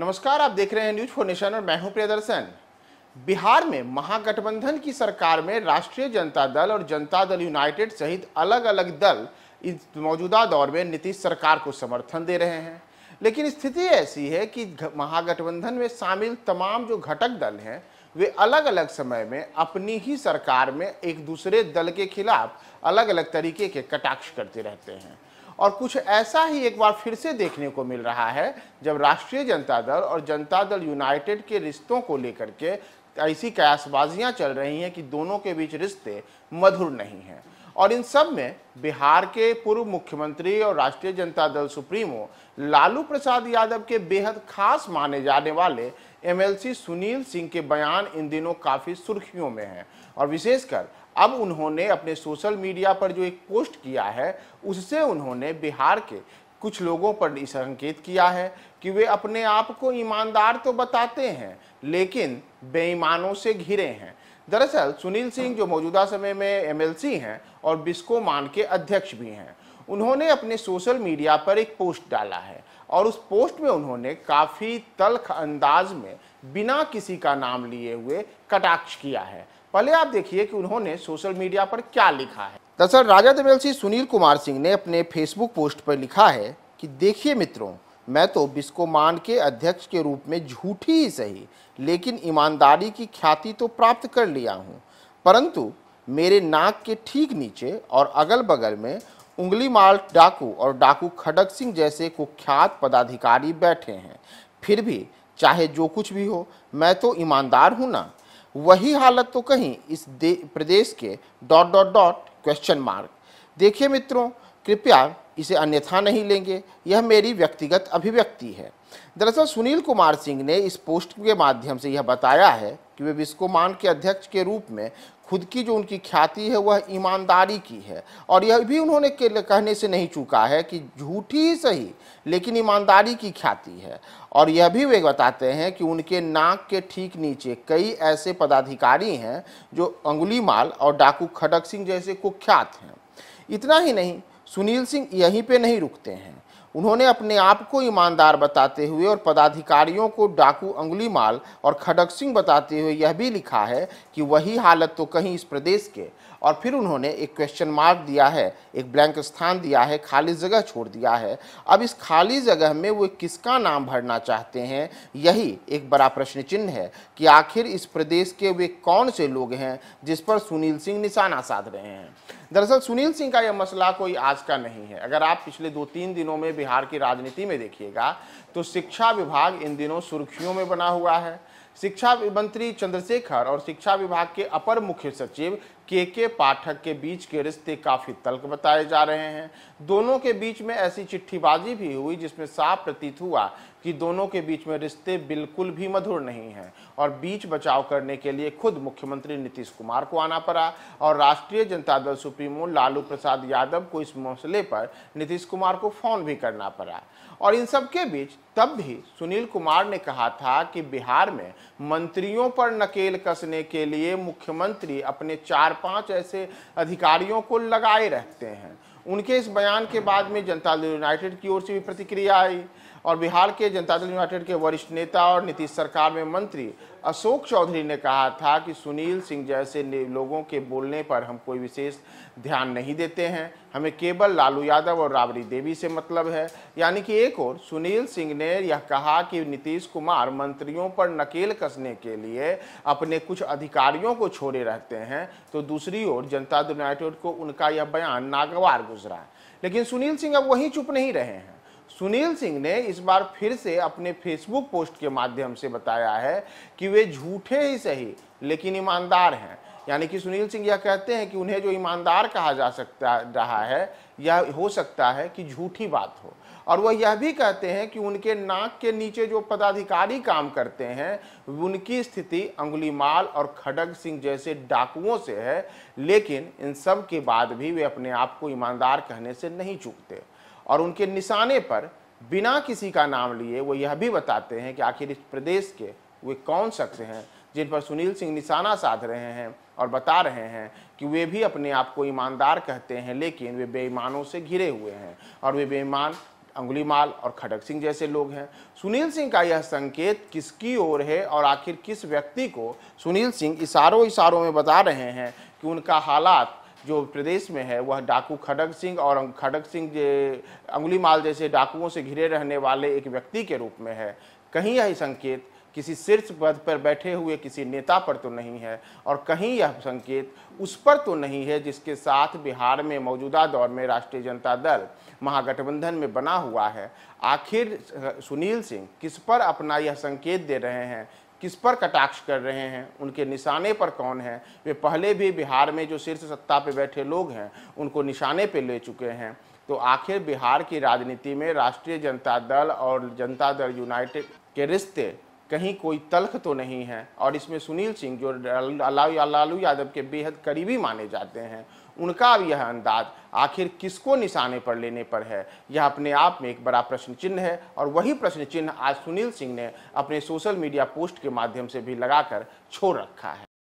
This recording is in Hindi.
नमस्कार आप देख रहे हैं न्यूज फोर नेशन और मैं हूं प्रियदर्शन बिहार में महागठबंधन की सरकार में राष्ट्रीय जनता दल और जनता दल यूनाइटेड सहित अलग अलग दल इस मौजूदा दौर में नीतीश सरकार को समर्थन दे रहे हैं लेकिन स्थिति ऐसी है कि महागठबंधन में शामिल तमाम जो घटक दल हैं वे अलग अलग समय में अपनी ही सरकार में एक दूसरे दल के खिलाफ अलग अलग तरीके के कटाक्ष करते रहते हैं और कुछ ऐसा ही एक बार फिर से देखने को मिल रहा है जब राष्ट्रीय जनता दल और जनता दल यूनाइटेड के रिश्तों को लेकर के ऐसी कयासबाजियाँ चल रही हैं कि दोनों के बीच रिश्ते मधुर नहीं हैं और इन सब में बिहार के पूर्व मुख्यमंत्री और राष्ट्रीय जनता दल सुप्रीमो लालू प्रसाद यादव के बेहद खास माने जाने वाले एमएलसी सुनील सिंह के बयान इन दिनों काफ़ी सुर्खियों में हैं और विशेषकर अब उन्होंने अपने सोशल मीडिया पर जो एक पोस्ट किया है उससे उन्होंने बिहार के कुछ लोगों पर संकेत किया है कि वे अपने आप को ईमानदार तो बताते हैं लेकिन बेईमानों से घिरे हैं दरअसल सुनील सिंह जो मौजूदा समय में एमएलसी हैं और बिस्को मान के अध्यक्ष भी हैं उन्होंने अपने सोशल मीडिया पर एक पोस्ट डाला है और उस पोस्ट में उन्होंने काफ़ी तलख अंदाज में बिना किसी का नाम लिए हुए कटाक्ष किया है पहले आप देखिए कि उन्होंने सोशल मीडिया पर क्या लिखा है दरअसल राजा दबेलसी सुनील कुमार सिंह ने अपने फेसबुक पोस्ट पर लिखा है कि देखिए मित्रों मैं तो बिस्कोमान के अध्यक्ष के रूप में झूठी ही सही लेकिन ईमानदारी की ख्याति तो प्राप्त कर लिया हूँ परंतु मेरे नाक के ठीक नीचे और अगल बगल में उंगली डाकू और डाकू खडग सिंह जैसे कुख्यात पदाधिकारी बैठे हैं फिर भी चाहे जो कुछ भी हो मैं तो ईमानदार हूँ ना वही हालत तो कहीं इस प्रदेश के dot dot dot question mark देखिए मित्रों कृपया इसे अन्यथा नहीं लेंगे यह मेरी व्यक्तिगत अभिव्यक्ति है दरअसल सुनील कुमार सिंह ने इस पोस्ट के माध्यम से यह बताया है कि वे विस्कोमान के अध्यक्ष के रूप में खुद की जो उनकी ख्याति है वह ईमानदारी की है और यह भी उन्होंने कहने से नहीं चूका है कि झूठी ही सही लेकिन ईमानदारी की ख्याति है और यह भी वे बताते हैं कि उनके नाक के ठीक नीचे कई ऐसे पदाधिकारी हैं जो अंगुली माल और डाकू खड़क सिंह जैसे कुख्यात हैं इतना ही नहीं सुनील सिंह यहीं पे नहीं रुकते हैं उन्होंने अपने आप को ईमानदार बताते हुए और पदाधिकारियों को डाकू अंगुली माल और खडग सिंह बताते हुए यह भी लिखा है कि वही हालत तो कहीं इस प्रदेश के और फिर उन्होंने एक क्वेश्चन मार्क दिया है एक ब्लैंक स्थान दिया है खाली जगह छोड़ दिया है अब इस खाली जगह में वो किसका नाम भरना चाहते हैं यही एक बड़ा प्रश्न चिन्ह है कि आखिर इस प्रदेश के वे कौन से लोग हैं जिस पर सुनील सिंह निशाना साध रहे हैं दरअसल सुनील सिंह का यह मसला कोई आज का नहीं है अगर आप पिछले दो तीन दिनों में बिहार की राजनीति में देखिएगा तो शिक्षा विभाग इन दिनों सुर्खियों में बना हुआ है शिक्षा मंत्री चंद्रशेखर और शिक्षा विभाग के अपर मुख्य सचिव के के पाठक के बीच के रिश्ते काफी तल्क बताए जा रहे हैं दोनों के बीच में ऐसी चिट्ठीबाजी भी हुई जिसमें साफ प्रतीत हुआ कि दोनों के बीच में रिश्ते बिल्कुल भी मधुर नहीं हैं और बीच बचाव करने के लिए खुद मुख्यमंत्री नीतीश कुमार को आना पड़ा और राष्ट्रीय जनता दल सुप्रीमो लालू प्रसाद यादव को इस मसले पर नीतीश कुमार को फोन भी करना पड़ा और इन सब के बीच तब भी सुनील कुमार ने कहा था कि बिहार में मंत्रियों पर नकेल कसने के लिए मुख्यमंत्री अपने चार पांच ऐसे अधिकारियों को लगाए रहते हैं उनके इस बयान के बाद में जनता दल यूनाइटेड की ओर से भी प्रतिक्रिया आई और बिहार के जनता दल यूनाइटेड के वरिष्ठ नेता और नीतीश सरकार में मंत्री अशोक चौधरी ने कहा था कि सुनील सिंह जैसे लोगों के बोलने पर हम कोई विशेष ध्यान नहीं देते हैं हमें केवल लालू यादव और राबड़ी देवी से मतलब है यानी कि एक और सुनील सिंह ने यह कहा कि नीतीश कुमार मंत्रियों पर नकेल कसने के लिए अपने कुछ अधिकारियों को छोड़े रहते हैं तो दूसरी ओर जनता दल यूनाइटेड को उनका यह बयान नागवार गुजरा लेकिन सुनील सिंह अब वहीं चुप नहीं रहे हैं सुनील सिंह ने इस बार फिर से अपने फेसबुक पोस्ट के माध्यम से बताया है कि वे झूठे ही सही लेकिन ईमानदार हैं यानी कि सुनील सिंह यह कहते हैं कि उन्हें जो ईमानदार कहा जा सकता रहा है यह हो सकता है कि झूठी बात हो और वह यह भी कहते हैं कि उनके नाक के नीचे जो पदाधिकारी काम करते हैं उनकी स्थिति अंगुलीमाल और खडग सिंह जैसे डाकुओं से है लेकिन इन सब के बाद भी वे अपने आप को ईमानदार कहने से नहीं चूकते और उनके निशाने पर बिना किसी का नाम लिए वो यह भी बताते हैं कि आखिर इस प्रदेश के वे कौन शख्स हैं जिन पर सुनील सिंह निशाना साध रहे हैं और बता रहे हैं कि वे भी अपने आप को ईमानदार कहते हैं लेकिन वे बेईमानों से घिरे हुए हैं और वे बेईमान अंगुली माल और खडग सिंह जैसे लोग हैं सुनील सिंह का यह संकेत किसकी ओर है और आखिर किस व्यक्ति को सुनील सिंह इशारों इशारों में बता रहे हैं कि उनका हालात जो प्रदेश में है वह डाकू खड़ग सिंह और खड़ग सिंह अंगुली माल जैसे डाकुओं से घिरे रहने वाले एक व्यक्ति के रूप में है कहीं यही संकेत किसी शीर्ष पद पर बैठे हुए किसी नेता पर तो नहीं है और कहीं यह संकेत उस पर तो नहीं है जिसके साथ बिहार में मौजूदा दौर में राष्ट्रीय जनता दल महागठबंधन में बना हुआ है आखिर सुनील सिंह किस पर अपना यह संकेत दे रहे हैं किस पर कटाक्ष कर रहे हैं उनके निशाने पर कौन है वे पहले भी बिहार में जो शीर्ष सत्ता पे बैठे लोग हैं उनको निशाने पे ले चुके हैं तो आखिर बिहार की राजनीति में राष्ट्रीय जनता दल और जनता दल यूनाइटेड के रिश्ते कहीं कोई तलख तो नहीं है और इसमें सुनील सिंह जो लालू यादव के बेहद करीबी माने जाते हैं उनका भी यह अंदाज आखिर किसको निशाने पर लेने पर है यह अपने आप में एक बड़ा प्रश्न चिन्ह है और वही प्रश्न चिन्ह आज सुनील सिंह ने अपने सोशल मीडिया पोस्ट के माध्यम से भी लगाकर छोड़ रखा है